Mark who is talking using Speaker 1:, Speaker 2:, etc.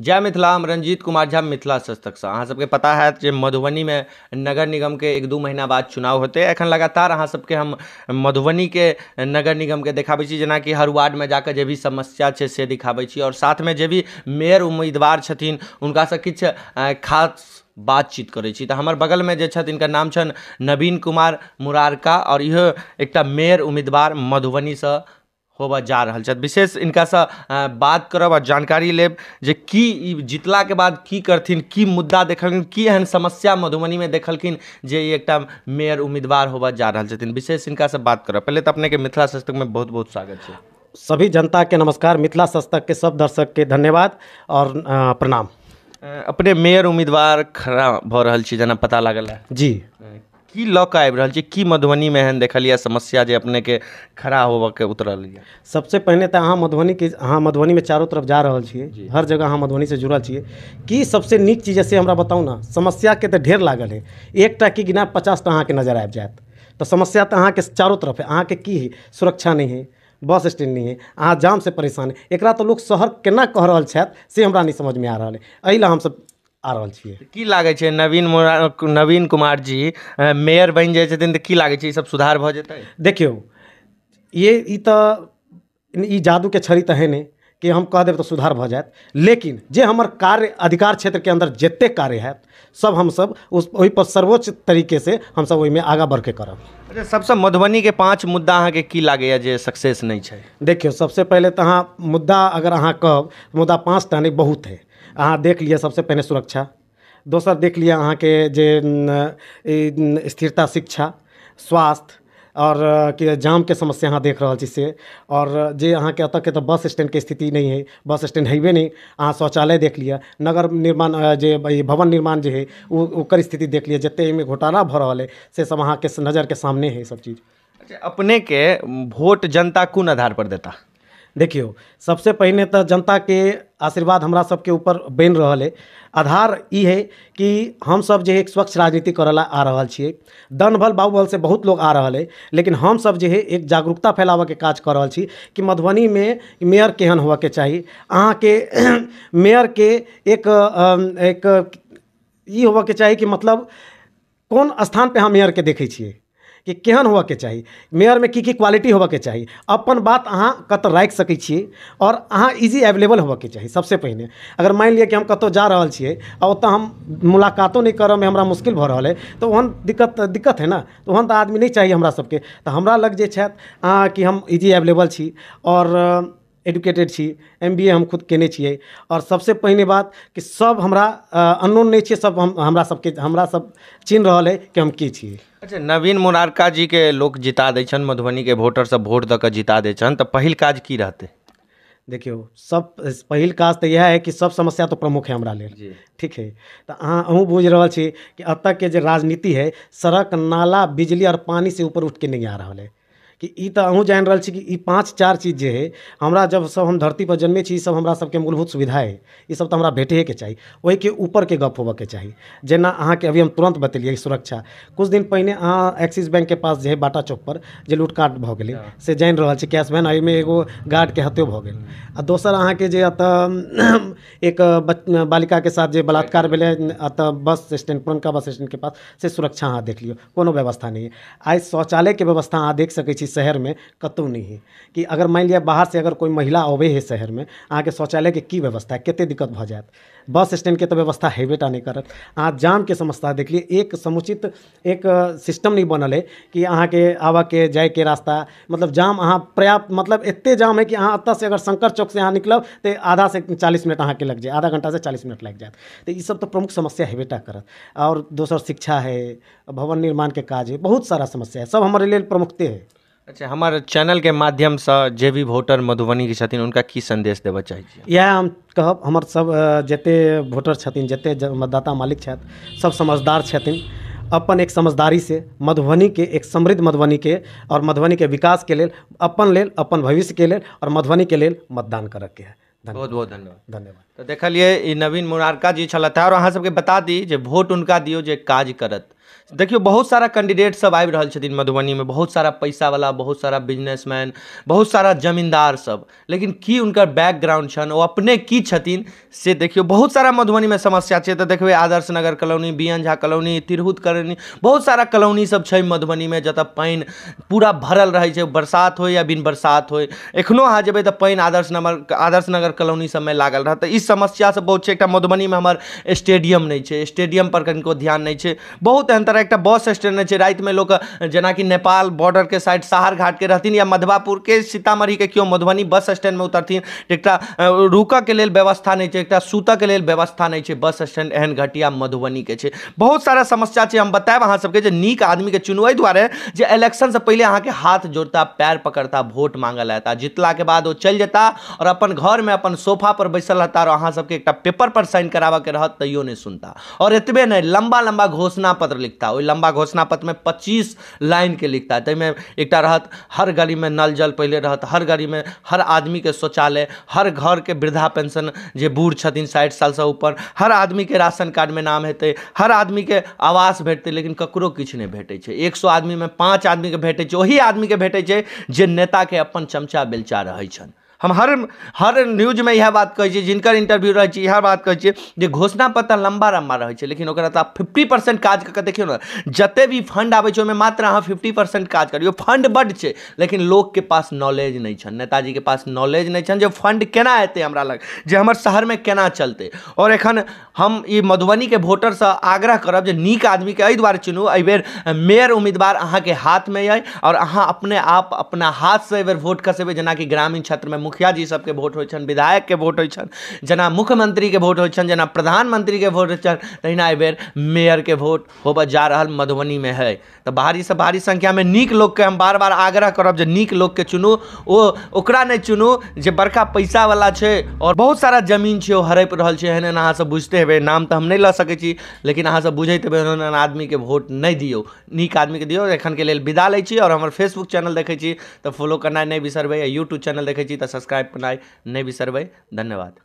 Speaker 1: जय मिथिला हम रंजीत कुमार झा मिथिला सस्तक से अहाँ सबके पता है जो मधुबनी में नगर निगम के एक दू महीना बाद चुनाव होते एखन लगातार अहाँ सबके हम मधुबनी के नगर निगम के दिखाई जना कि हर वार्ड में जाकर जो भी समस्या है से दिखाबै और साथ में जो भी मेयर उम्मीदवार छथिन से किछु खास बातचीत करै तो हमार बगल में जो इनका नाम छनि नवीन कुमार मुरारका और इो एक मेयर उम्मीदवार मधुबनी से होब जा रहा छथि विशेष सा बात करब और जानकारी लेब जे की बाद की करथिन की मुद्दा देखलखिन की एहन समस्या में देखलखिन जे एक मेयर उम्मीदवार होबऽ जा रहा छथिन विशेष से बात करब तो अपने के मिथिला में
Speaker 2: बहुत बहुत स्वागत है सभी जनता के नमस्कार मिथिला सशक्त के सब दर्शक के धन्यवाद और प्रणाम
Speaker 1: अपने मेयर उम्मीदवार खड़ा भ रहा छी पता लागल है जी की लऽ कऽ आबि रहल छी मधुबनी में एहन देखल समस्या अपने के खड़ा के उतरल यऽ
Speaker 2: सबसँ पहिने तऽ अहाँ के अहाँ में चारों तरफ जा रहा है हर जगह अहाँ से जुड़ल छे कि सबसे निक चीज से हमरा ना समस्या के तो ढेर लागल है एकटा कि गिना अहाँ के नजर आबि जाए तो समस्या अहाँ के चारों तरफ है अहाँ के कि सुरक्षा नहीं है बस स्टैंड नहीं है अहाँ से परेशान है एक तो लोग शहर केना कह रहा छथि से हमरा समझ में आ रहा है अल हम सब आ रहा
Speaker 1: है की नवीन नवीन कुमार
Speaker 2: जी मेयर बन जाए तो तऽ की सुधार भ देखियो ये तो जादू के छड़ी तो है नहीं कि हम कह दे तो सुधार भ जाए लेकिन जे हमार कार्य अधिकार क्षेत्र के अंदर जतेक कार्य है सब हम सब उस पर सर्वोच्च तरीके से हम वही में आगा बढ़ के करब
Speaker 1: अच्छा, सबसे मधुबनी के पाँच मुद्दा के की लगे जे
Speaker 2: सक्सेस नहीं है देखियो सबसे पहले तो अहाँ मुद्दा अगर अहाँ कह मुद्दा पाँच टा नहीं बहुत है अहाँ देख लिया सबसे पहले सुरक्षा दोसर देख अहाँ के जे स्थिरता शिक्षा स्वास्थ्य और कि के समस्या अहाँ देख रहा से और जे अत के तो बस के स्थिति नहीं है बस स्टैंड हेबे नहीं अहाँ शौचालय देख लिया नगर निर्माण जे भवन निर्माण जे है ओकर स्थिति देख लिया जतेक में घोटाला भर रहा है से सब नज़र के सामने है सब चीज अच्छा के भोट जनता कौन आधार पर देता सबसे पहले तो जनता के आशीर्वाद हमरा सबके ऊपर बन रहा है आधार ई हइ कि सब जे एक स्वच्छ राजनीति करऽ लए आ रहल छियै दनभल बाहुबल से बहुत लोग आ रहा है लेकिन हम जे हइ एक जागरूकता के काज कर रहा छी कि में मेयर केहन होबऽके के मेयर के एक एक ई के चाहिए कि मतलब कौन स्थान पर अहाँ मेयर के देखे कि केहन हो के चाहिए मेयर में की की क्वालिटी होबे के चाहिए अपन बात अहाँ कत राखि सकै और अहाँ इजी अवेलेबल होबे के चाहिए सबसे पहिने अगर मान लिया कि हम कतौ जा रहल छियै आ ओतऽ हम मुलाकातो करब में हमरा मुश्किल भऽ रहल अइ तऽ ओहन दिक्कत दिक्कत है ना तऽ ओहन तऽ आदमी नहि चाही हमरा सबके तऽ हमरा लग जे छथि कि हम इजी अवेलेबल छी आओर एडुकेटेड छी एम बी ए हम खुद केने छियै और सबसे पहले बात कि सब हमरा अननोन नहीं छे सब हम हमरा के हमरा सब चिन्ह रहा है कि हम की छियै
Speaker 1: अच्छा नवीन जी के लोग जिता दै मधुबनी के वोटर सब वोट दक जिता दे छनि तो पहल काज की रहते
Speaker 2: देखियो सब पहल काज तो यह है कि सब समस्या तो प्रमुख है हमरा लेल ठीक है तो अहाँ अहू बुझ रहा छी कि एतयके के राजनीति है सड़क नाला बिजली और पानी से ऊपर उठ के नहीं आ रहा है कि अहू जान रहा कि पाँच चार चीज जे है हमरा जब सब हम धरती पर जन्मे छी हमरा सबके मूलभूत सुविधा अइ भेटे के हमरा वही के ऊपर के गप होबऽके चाहिए जेना के अभी हम तुरंत बतलिए सुरक्षा कुछ दिन पहले अहाँ एक्सिस के पास जे हइ बाटा पर जो लूटकाट भ गए अच्छा। से जान रहा कैश कैशमैन एहिमे एगो के हत्यो भ गए आ दोसर अहाँ के अत एक के साथ बलात्कार भेलै अत बस स्टैंड पुरनका बस स्टैंड के पास से सुरक्षा अहाँ देख लियो कोनो व्यवस्था नहीं है आई शौचालय के व्यवस्था अहाँ देख सकै छी शहर में कतौ नहीं है कि अगर मान लिया बाहर से अगर कोई महिला अबे है शहर में अहाँ के शौचालय के की व्यवस्था है कते दिक्कत भऽ बस स्टैंड के तो व्यवस्था हेबे टा नहीं करत अहाँ जाम के समस्या देखलिए एक समुचित एक सिस्टम नहीं बनल है कि अहाँ के आव के जाए के रास्ता मतलब जाम अहाँ पर्याप्त मतलब इतने जाम है कि अहाँ अतः से अगर शंकर चौक से अहाँ निकलब तो आधा से चालीस मिनट अहाँ के लग जाए आधा घंटा से चालीस मिनट लग जाए तो ये सब तो प्रमुख समस्या हेबे टा करत और दोसर शिक्षा है भवन निर्माण के काज है बहुत सारा समस्या है सब हमारे लिए प्रमुखते है
Speaker 1: अच्छा हमारे चैनल के माध्यम से जे भी वोटर के छथिन उनका की संदेश देव चाहे छियै
Speaker 2: इएह हम कहब हमर सब जतेक वोटर छथिन जतेक मतदाता मालिक छथि सब समझदार छथिन अपन एक मधुबनी के एक समृद्ध के और मधुबनी के विकास के लिए अपन लेल अपन लिए और मधुबनी के लिए मतदान के है बहुत बहुत धन्यवाद धन्यवाद
Speaker 1: तो देखलिए नवीन मुरारका जी छलथि और अहाँ सबके बता दी जो वोट उनका दियो जो काज करत देखियो बहुत सारा कैंडिडेट सब आबि रहल छथिन में बहुत सारा पैसा वाला बहुत सारा बिजनेसमैन बहुत सारा जमींदार सब लेकिन की हुनकर बैकग्राउंड छन ओ अपने की छथिन से देखियो बहुत सारा मधुबनी में समस्या छै त देखबे Adarsh Nagar colony BN Jha colony Tirhut colony बहुत सारा कॉलोनी सब छै में जत पानी पूरा भरल रहै छै बरसात होय या बिन बरसात होय एखनो अहाँ जेबै त पानि आदर्श नगर आदर्श नगर कॉलोनी में लागल रहत इस समस्या से बहुत छै एकटा में हमर स्टेडियम नै छै पर कनको ध्यान नै छै बहुत तरह एक बस स्टैंड है में लोग लोक कि नेपाल बॉर्डर के साइड सहार घाट के रहती या मधुबापुर के सीतामढ़ी के क्यों मधुबनी बस स्टैंड में उतरती एक रुक के लिए व्यवस्था नहीं है एक सूत के लिए व्यवस्था नहीं है बस स्टैंड एहन घटिया मधुबनी के बहुत सारा समस्या है हम बताए अहाँ सबके निक आदमी के आदमीके द्वारे जो इलेक्शन से पहले अहाँ के हाथ जोड़ता पैर पकड़ता वोट मांगल आता एता के बाद वो चल जता और अपन घर में अपन सोफा पर बैसल रहता और अहाँ सबके एक पेपर पर साइन के रहत तैयो नहीं सुनता और इतने नहीं लंबा लंबा घोषणा पत्र लिखता वही लम्बा घोषणा पत्र में पच्चीस लाइन के लिखता ताहिमे एक रहत हर में नल जल पहले रहत हर में हर आदमी के शौचालय हर घर के वृद्धा पेंशन जो बूढ़ छथिन साठि सा ऊपर हर आदमी के राशन कार्ड में नाम हेतै हर आदमी के आवास भेटते लेकिन ककरो कि नहीं भेटै एक सौ आदमी में पाँच आदमी के भेटे वही आदमी के भेटे जे के अपन चमचा बेलचा रहे हम हर हर न्यूज में यह बात कहे छियै जिनकर इंटरव्यू रहे यह बात कहे घोषणा पत्र लम्बा लम्बा रहे लेकिन फिफ्टी परसेंट काज करके देखियो ना ने जते भी फंड आबे में मात्र अहाँ फिफ्टी परसेंट काज करियो फंड बड़ है लेकिन लोग के पास नॉलेज नहि नेताजी के पास नॉलेज नहीं छनि जो फंड केना एतै हमरा लग जे हमर में केना चलते और एखन हम ई वोटर से आग्रह करब निक आदमी के अ दुआरे चुनू एहि मेयर उम्मीदवार हाथ में अ और अहाँ अपने आप अपना हाथ से बेर वोट खसेबै कि ग्रामीण क्षेत्र मुख्य मुखिया जी सबके वोट होइ छन विधायक के वोट होइ छन जना मुख्यमंत्री के वोट होइ छन जना प्रधानमंत्री के वोट होइ छन तहिना एहि बेर मेयर के वोट होबे जा रहल मधुबनी में है तो भारी से भारी संख्या में नीक लोग के हम बार बार आग्रह करब जो नीक लोग के चुनू वो ओकरा नहीं चुनू जो बड़का पैसा वाला है और बहुत सारा जमीन है ओ हड़पि है एहन एहन अहाँ सब बुझते हेबै नाम तो हम नहीं लऽ सके छी लेकिन अहाँ सब बुझे हेबे एहन एहन आदमी के वोट नहीं दियो नीक आदमी के दियो एखन के लेल विदा ले छी और हमर फेसबुक चैनल देखे छी तऽ फॉलो नहीं बिसरबे या यूट्यूब चैनल देखे छी सब्सक्राइब करनाय नहीं बिसरबै धन्यवाद